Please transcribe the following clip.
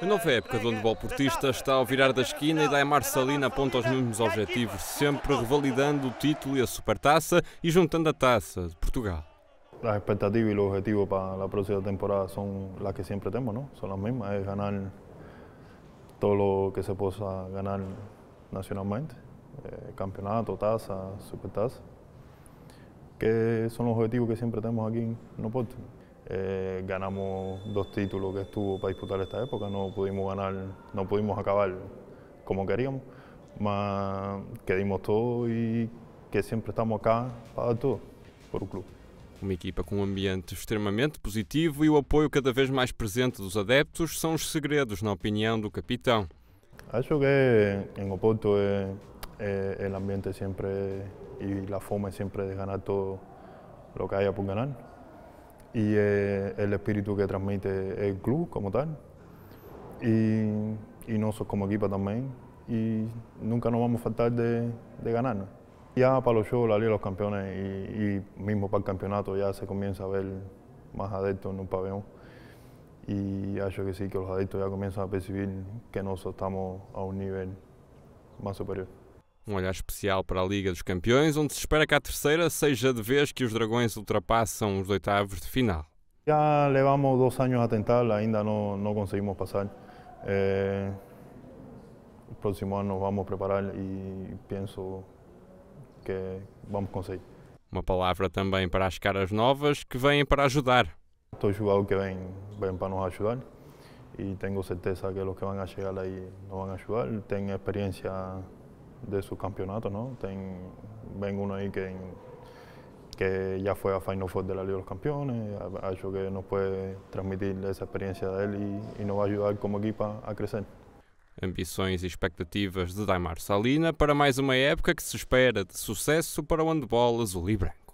É a nova época do handball portista está ao virar da esquina e Daimar Salina aponta os mesmos objetivos, sempre revalidando o título e a supertaça e juntando a taça de Portugal. As expectativas e os objetivos para a próxima temporada são as que sempre temos, não? são as mesmas, é ganhar tudo o que se possa ganhar nacionalmente, eh, campeonato, taça, supertaça, que são os objetivos que sempre temos aqui no Porto. Eh, ganamos dos títulos que estuvo para disputar esta época, no pudimos ganar, no pudimos acabar como queríamos, mas que dimos todo e que sempre estamos acá para tudo todo por o clube. Uma equipa com um ambiente extremamente positivo e o apoio cada vez mais presente dos adeptos são os segredos, na opinião do capitão. Acho que em Oporto é, é, é o ambiente sempre e a fome sempre de ganar todo o que há por ganar. y eh, el espíritu que transmite el club como tal. Y, y nosotros como equipa también. Y nunca nos vamos a faltar de, de ganarnos. Ya para los shows, la Liga de los Campeones y, mismo para el campeonato ya se comienza a ver más adeptos en un pabellón. Y yo que sí, que los adeptos ya comienzan a percibir que nosotros estamos a un nivel más superior. um olhar especial para a Liga dos Campeões, onde se espera que a terceira seja de vez que os dragões ultrapassam os oitavos de final. Já levamos dois anos a tentar, ainda não, não conseguimos passar. É... O próximo ano vamos preparar e penso que vamos conseguir. Uma palavra também para as caras novas que vêm para ajudar. a jogar o que vem, vêm para nos ajudar e tenho certeza que os que vão chegar aí não vão ajudar. Têm experiência de su campeonato, ¿no? Ten, vengo uno ahí que, que ya fue a Final Four de la Liga de los Campeones, ha, hecho que nos puede transmitir esa experiencia de él y, y nos va a ayudar como equipo a, a crescer. Ambições e expectativas de Daimar Salina para mais uma época que se espera de sucesso para o handball azul e branco.